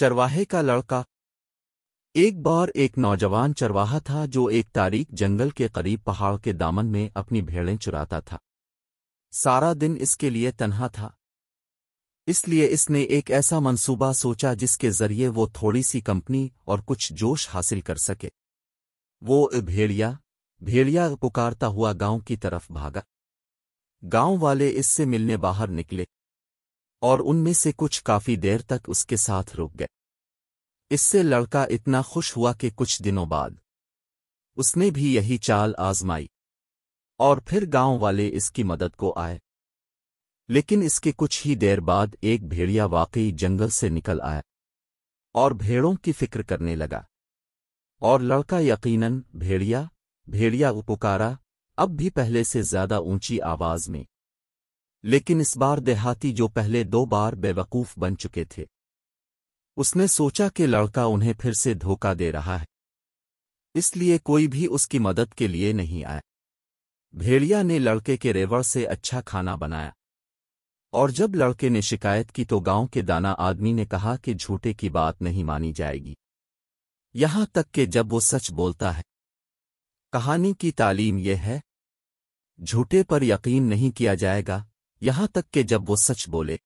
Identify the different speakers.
Speaker 1: चरवाहे का लड़का एक बार एक नौजवान चरवाहा था जो एक तारीख जंगल के करीब पहाड़ के दामन में अपनी भेड़ें चुराता था सारा दिन इसके लिए तन्हा था इसलिए इसने एक ऐसा मंसूबा सोचा जिसके जरिए वो थोड़ी सी कंपनी और कुछ जोश हासिल कर सके वो भेड़िया भेड़िया पुकारता हुआ गांव की तरफ भागा गांव वाले इससे मिलने बाहर निकले और उनमें से कुछ काफी देर तक उसके साथ रुक गए इससे लड़का इतना खुश हुआ कि कुछ दिनों बाद उसने भी यही चाल आजमाई और फिर गांव वाले इसकी मदद को आए लेकिन इसके कुछ ही देर बाद एक भेड़िया वाकई जंगल से निकल आया और भेड़ों की फिक्र करने लगा और लड़का यकीनन भेड़िया भेड़िया उपकारा अब भी पहले से ज्यादा ऊंची आवाज में लेकिन इस बार देहाती जो पहले दो बार बेवकूफ बन चुके थे उसने सोचा कि लड़का उन्हें फिर से धोखा दे रहा है इसलिए कोई भी उसकी मदद के लिए नहीं आया भेड़िया ने लड़के के रेवर से अच्छा खाना बनाया और जब लड़के ने शिकायत की तो गांव के दाना आदमी ने कहा कि झूठे की बात नहीं मानी जाएगी यहां तक कि जब वो सच बोलता है कहानी की तालीम यह है झूठे पर यकीन नहीं किया जाएगा यहां तक कि जब वो सच बोले